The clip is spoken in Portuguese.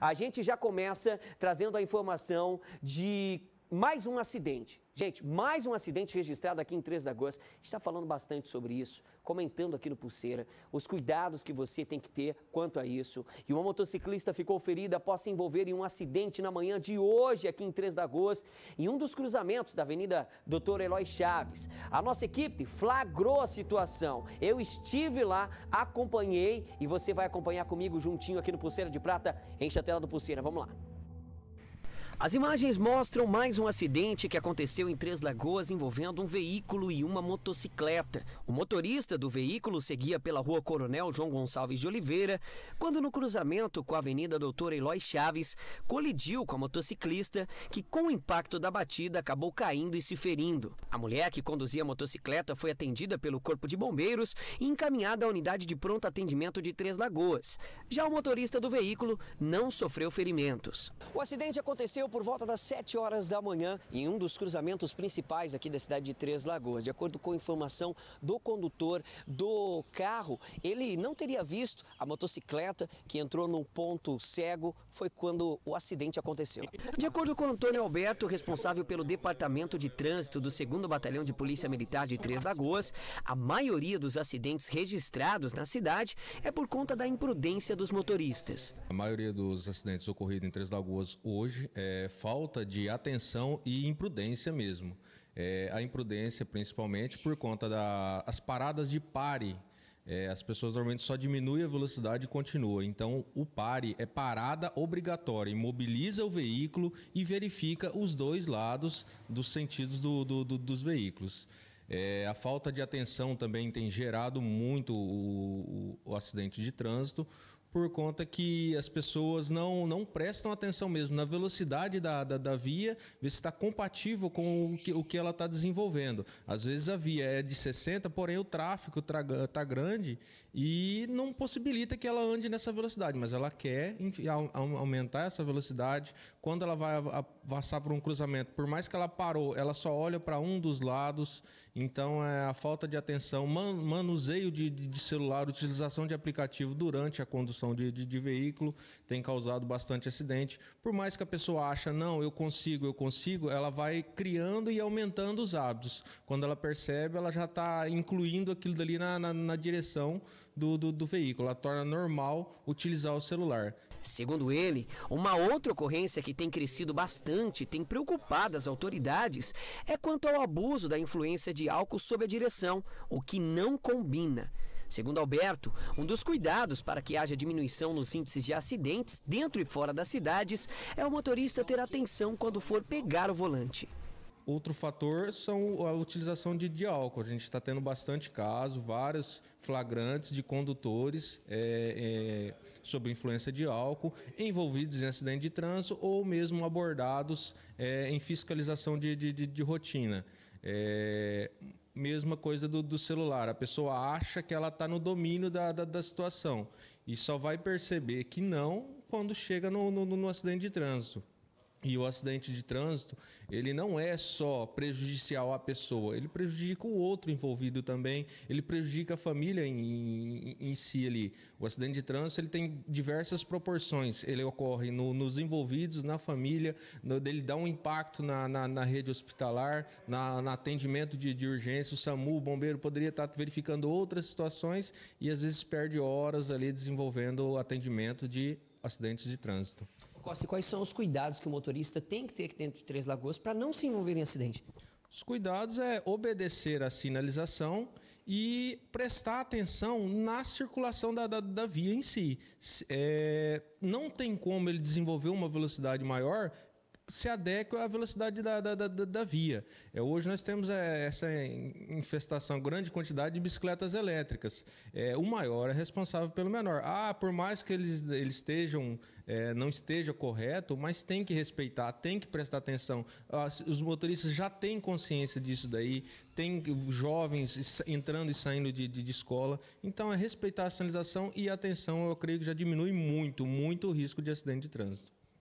A gente já começa trazendo a informação de mais um acidente. Gente, mais um acidente registrado aqui em Três Lagoas. A gente está falando bastante sobre isso, comentando aqui no Pulseira, os cuidados que você tem que ter quanto a isso. E uma motociclista ficou ferida após se envolver em um acidente na manhã de hoje aqui em Três Lagoas, em um dos cruzamentos da Avenida Doutor Eloy Chaves. A nossa equipe flagrou a situação. Eu estive lá, acompanhei e você vai acompanhar comigo juntinho aqui no Pulseira de Prata. Enche a tela do Pulseira, vamos lá. As imagens mostram mais um acidente que aconteceu em Três Lagoas envolvendo um veículo e uma motocicleta. O motorista do veículo seguia pela rua Coronel João Gonçalves de Oliveira, quando no cruzamento com a Avenida Doutor Eloy Chaves, colidiu com a motociclista, que com o impacto da batida acabou caindo e se ferindo. A mulher que conduzia a motocicleta foi atendida pelo Corpo de Bombeiros e encaminhada à unidade de pronto atendimento de Três Lagoas. Já o motorista do veículo não sofreu ferimentos. O acidente aconteceu por volta das 7 horas da manhã em um dos cruzamentos principais aqui da cidade de Três Lagoas. De acordo com informação do condutor do carro, ele não teria visto a motocicleta que entrou num ponto cego, foi quando o acidente aconteceu. De acordo com Antônio Alberto, responsável pelo Departamento de Trânsito do 2 Batalhão de Polícia Militar de Três Lagoas, a maioria dos acidentes registrados na cidade é por conta da imprudência dos motoristas. A maioria dos acidentes ocorridos em Três Lagoas hoje é é, falta de atenção e imprudência mesmo. É, a imprudência, principalmente, por conta das da, paradas de pare. É, as pessoas normalmente só diminuem a velocidade e continua. Então, o pare é parada obrigatória, imobiliza o veículo e verifica os dois lados dos sentidos do, do, do, dos veículos. É, a falta de atenção também tem gerado muito o, o, o, acidente de trânsito, por conta que as pessoas não, não prestam atenção mesmo na velocidade da, da, da via, ver se está compatível com o que, o que ela está desenvolvendo. Às vezes a via é de 60, porém o tráfego está grande e não possibilita que ela ande nessa velocidade, mas ela quer aumentar essa velocidade. Quando ela vai passar por um cruzamento, por mais que ela parou, ela só olha para um dos lados então, é a falta de atenção, man, manuseio de, de, celular, utilização de aplicativo durante a condução de, de, de, veículo tem causado bastante acidente. Por mais que a pessoa acha, não, eu consigo, eu consigo, ela vai criando e aumentando os hábitos. Quando ela percebe, ela já está incluindo aquilo dali na, na, na direção do, do, do veículo. Ela torna normal utilizar o celular. Segundo ele, uma outra ocorrência que tem crescido bastante, tem preocupado as autoridades, é quanto ao abuso da influência de álcool sob a direção, o que não combina. Segundo Alberto, um dos cuidados para que haja diminuição nos índices de acidentes dentro e fora das cidades é o motorista ter atenção quando for pegar o volante. Outro fator são a utilização de, de álcool. A gente está tendo bastante caso, vários flagrantes de condutores é, é, sob influência de álcool, envolvidos em acidente de trânsito ou mesmo abordados é, em fiscalização de, de, de, de rotina. É, mesma coisa do, do, celular. A pessoa acha que ela está no domínio da, da, da, situação e só vai perceber que não quando chega no, no, no acidente de trânsito. E o acidente de trânsito, ele não é só prejudicial à pessoa, ele prejudica o outro envolvido também, ele prejudica a família em, em, em si ali. O acidente de trânsito, ele tem diversas proporções, ele ocorre no, nos envolvidos, na família, no, ele dá um impacto na, na, na rede hospitalar, na, atendimento de, de, urgência, o SAMU, o bombeiro poderia estar verificando outras situações e às vezes perde horas ali desenvolvendo o atendimento de acidentes de trânsito. Costa, assim, quais são os cuidados que o motorista tem que ter aqui dentro de Três Lagoas para não se envolver em acidente? Os cuidados é obedecer a sinalização e prestar atenção na circulação da, da, da via em si. É, não tem como ele desenvolver uma velocidade maior se adequa à velocidade da, da, da, da via. É, hoje nós temos é, essa infestação, grande quantidade de bicicletas elétricas. É, o maior é responsável pelo menor. Ah, por mais que eles, eles estejam, é, não esteja correto, mas tem que respeitar, tem que prestar atenção. Ah, os motoristas já têm consciência disso daí, tem jovens entrando e saindo de, de, de escola. Então é respeitar a sinalização e atenção, eu creio que já diminui muito, muito o risco de acidente de trânsito.